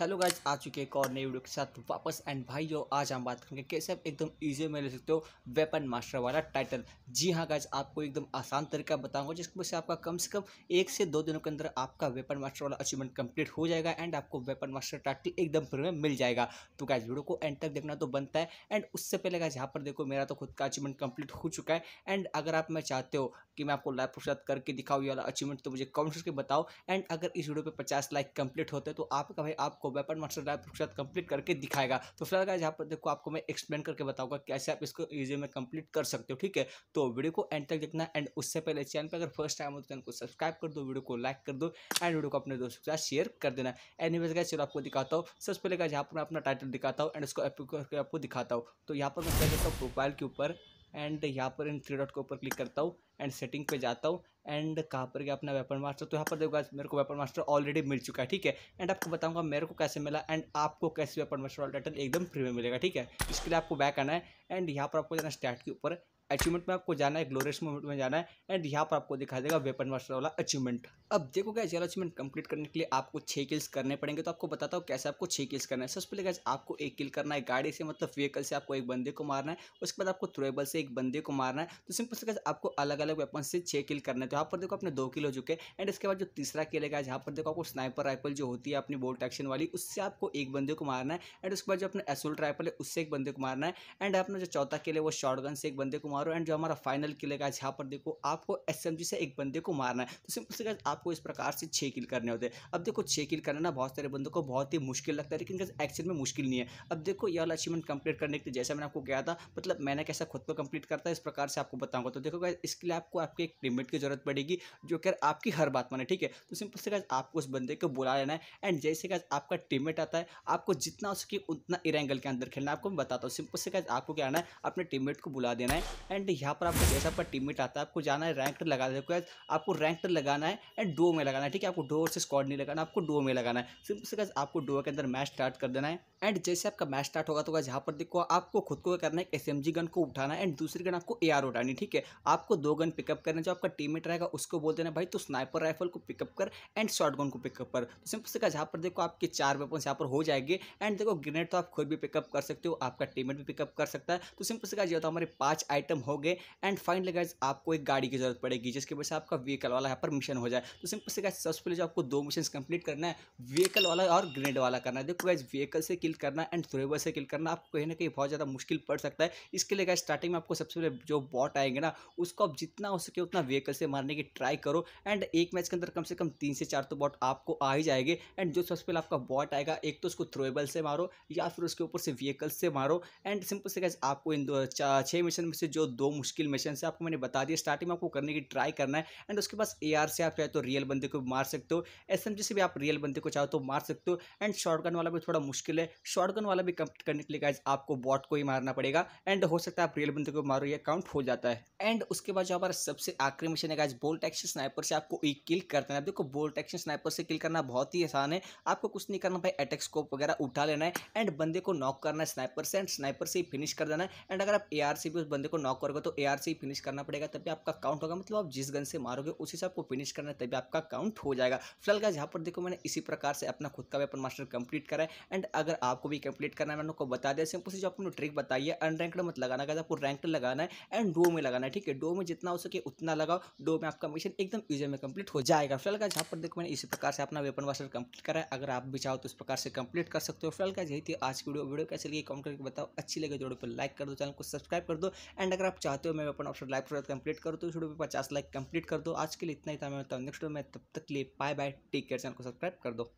hello guys आ चुके एक और नई वीडियो के साथ वापस एंड भाई यो आज हम बात करेंगे कैसे आप एकदम ईजी में ले सकते हो वेपन मास्टर वाला टाइटल जी हाँ गाइज आपको एकदम आसान तरीका बताऊंगा जिसकी वजह से आपका कम से कम एक से दो दिनों के अंदर आपका वेपन मास्टर वाला अचीवमेंट कंप्लीट हो जाएगा एंड आपको वेपन मास्टर टाइटल एकदम फ्री में मिल जाएगा तो गाइज वीडियो को एंड तक देखना तो बनता है एंड उससे पहले गाइज यहाँ पर देखो मेरा तो खुद का अचीवमेंट कंप्लीट हो चुका है एंड अगर आप मैं चाहते हो कि मैं आपको लाइव प्रसाद करके दिखाऊँ ये वाला अचीवमेंट तो मुझे कमेंट करके बताओ एंड अगर इस वीडियो पर पचास लाइक कंप्लीट होते तो आपका भाई आपको आपको वेपन मास्टर ड्राइव के साथ कंप्लीट करके दिखाएगा तो फिलहाल का यहाँ पर देखो आपको मैं एक्सप्लेन करके बताऊंगा कैसे आप इसको ईजी में कंप्लीट कर सकते हो ठीक है तो वीडियो को एंड तक देखना एंड उससे पहले चैनल पर अगर फर्स्ट टाइम हो तो चैनल को सब्सक्राइब कर दो वीडियो को लाइक कर दो एंड वीडियो को अपने दोस्तों के साथ शेयर कर देना एनी वेज चलो आपको दिखाता हूँ सबसे पहले का यहाँ पर मैं अपना टाइटल दिखाता हूँ एंड उसको करके आपको दिखाता हूँ तो यहाँ पर मैं कर देता हूँ प्रोफाइल के ऊपर एंड यहाँ पर इन थ्री डॉट के ऊपर क्लिक करता हूँ एंड सेटिंग पे जाता हूँ एंड कहाँ पर गया अपना वेपन मास्टर तो यहाँ पर देखो आज मेरे को वेपन मास्टर ऑलरेडी मिल चुका है ठीक है एंड आपको बताऊंगा मेरे को कैसे मिला एंड आपको कैसे वेपन मास्टर वाला टाइटल एकदम फ्री में मिलेगा ठीक है इसके लिए आपको बैक आना है एंड यहाँ पर आपको जाना स्टैट के ऊपर अचीवमेंट में आपको जाना है ग्लोरियस मोमेंट में जाना है एंड यहाँ पर आपको दिखा देगा वेपन मास्टर वाला अचीवमेंट अब देखो क्या चलो अचीवमेंट कंप्लीट करने के लिए आपको छः किल्स करने पड़ेंगे तो आपको बताता हूँ कैसे आपको छः किल्स करना है सबसे पहले क्या आपको एक किल करना है गाड़ी से मतलब व्हीकल से आपको एक बंदे को मारना है उसके बाद आपको थ्रोएबल से एक बंदे को मारना है तो सिंपल से क्या आपको अलग अलग वेपन से छः किल करना है तो जहाँ पर देखो अपने दो किलो चुके एंड इसके बाद जो तीसरा किल है जहाँ पर देखो आपको स्नाइपर राइफल जो होती है अपनी बोल्ट एक्शन वाली उससे आपको एक बंदे को मारना है एंड उसके बाद जो अपने एसोल्ट राइफल है उससे एक बंदे को मारना है एंड अपना जो चौथा किले वो शॉर्ट से एक बंदे को मारो एंड जो हमारा फाइनल किल है जहाँ पर देखो आपको एस से एक बंदे को मारना है तो सिंपल से आपको इस प्रकार से छः किल करने होते हैं अब देखो छः किल करना बहुत सारे बंदों को बहुत ही मुश्किल लगता है लेकिन एक्चुअल में मुश्किल नहीं है अब देखो ये वाला अचीवमेंट कंप्लीट करने के लिए जैसा मैंने आपको कहा था मतलब मैंने कैसा खुद को कंप्लीट करता है इस प्रकार से आपको बताऊंगा तो देखो इसके लिए आपको आपके एक लिमिट की जरूरत पड़ेगी जो कर आपकी हर बात माने ठीक है तो सिंपल से गाइज आपको उस बंदे को बुला लेना है एंड जैसे गाइज आपका टीममेट आता है आपको जितना हो उतना इरेंगल के अंदर खेलना है आपको मैं बताता हूँ सिंपल से गाइज आपको क्या आना है अपने टीम को बुला देना है एंड यहाँ पर आपको जैसा आपका टीम आता है आपको जाना है रैंक लगा देखो गाइज आपको रैंक लगाना है एंड डो में लगाना है ठीक है आपको डोर से स्कॉड नहीं लगाना आपको डो में लगाना है सिंपल से गाइज आपको डो के अंदर मैच स्टार्ट कर देना है एंड जैसे आपका मैच स्टार्ट होगा तो गाइज यहाँ पर देखो आपको खुद को करना है एस गन को उठाना है एंड दूसरी गन आपको ए उठानी ठीक है आपको दो गन पिकअप करना जो आपका टीम रहेगा रहेगा उसको बोल देना भाई तू स्नाइपर राइफल को पिकअप कर एंड शॉटगन को पिकअप कर तो सिंपल से कहा यहाँ पर देखो आपके चार वेपन यहाँ पर हो जाएंगे एंड देखो ग्रेनेड तो आप खुद भी पिकअप कर सकते हो आपका टीमेट भी पिकअप कर सकता है तो सिंपल से कहा जाए तो हमारे पाँच आइटम हो गए एंड फाइनली गाइज आपको एक गाड़ी की जरूरत पड़ेगी जिसकी वजह से आपका व्हीकल वाला यहाँ पर मिशन हो जाए तो सिंपल से कहा सबसे पहले जो आपको दो मिशन कंप्लीट करना है व्हीकल वाला और ग्रेनेड वाला करना है देखो गाइज व्हीकल से किल करना एंड थ्रोएबल से किल करना आपको कहीं ना कहीं बहुत ज़्यादा मुश्किल पड़ सकता है इसके लिए गाइज स्टार्टिंग में आपको सबसे पहले जो बॉट आएंगे ना उसको आप जितना हो सके उतना व्हीकल से मारने की ट्राई करो एंड एक मैच के अंदर कम से कम तीन से चार तो बॉट आपको आ ही जाएंगे एंड जो सबसे पहले आपका बॉट आएगा एक तो उसको थ्रोएबल से मारो या फिर उसके ऊपर से व्हीकल से मारो एंड सिंपल से कैसे आपको इन दो छः मिशन में से जो दो मुश्किल मिशन है आपको मैंने बता दिया स्टार्टिंग में आपको करने की ट्राई करना है एंड उसके पास ए से आप चाहे तो रियल बंदे को मार सकते हो एस से भी आप रियल बंदे को चाहो तो मार सकते हो एंड गन वाला भी थोड़ा मुश्किल है गन वाला भी कंप्लीट करने के लिए गैस आपको बॉट को ही मारना पड़ेगा एंड हो सकता है आप रियल बंदे को मारो ये काउंट हो जाता है एंड उसके बाद जो हमारा सबसे आखिरी मिशन है गाइज बोल्ट एक्शन स्नाइपर से आपको एक किल कर देना देखो बोल्ट एक्शन स्नाइपर से किल करना बहुत ही आसान है आपको कुछ नहीं करना भाई अटैक स्कोप वगैरह उठा लेना है एंड बंदे को नॉक करना है स्नाइपर से एंड स्नाइपर से ही फिनिश कर देना है एंड अगर आप ए से भी उस बंदे को नॉक करोगे तो ए से ही फिनिश करना पड़ेगा तभी आपका काउंट होगा मतलब आप जिस गन से मारोगे उसी से आपको फिनिश करना है तभी आपका काउंट हो जाएगा फिलहाल गाइज यहाँ पर देखो मैंने इसी प्रकार से अपना खुद का वेपन मास्टर कंप्लीट करा है एंड अगर आपको भी कंप्लीट करना है मैंने आपको बता दिया सिंपल से जो आपने ट्रिक बताई है अनरैंक्ड मत लगाना गाइज आपको रैंक लगाना है एंड डो में लगाना है ठीक है डो में जितना हो सके उतना लगाओ डो में आपका मिशन एकदम ईजी में कंप्लीट हो जाएगा फिलहाल का जहाँ पर देखो मैंने इसी प्रकार से अपना वेपन वास्टर कंप्लीट करा है अगर आप भी चाहो तो इस प्रकार से कंप्लीट कर सकते हो फिलहाल का यही थी आज की वीडियो वीडियो कैसे लगी कमेंट करके बताओ अच्छी लगे जोड़ो पर लाइक कर दो चैनल को सब्सक्राइब कर दो एंड अगर आप चाहते हो मैं weapon option like project complete करो तो इस वीडियो पर पचास लाइक कंप्लीट कर दो आज के लिए इतना ही था मैं बताऊँ नेक्स्ट वीडियो में तब तक लिए bye bye take care channel को सब्सक्राइब कर दो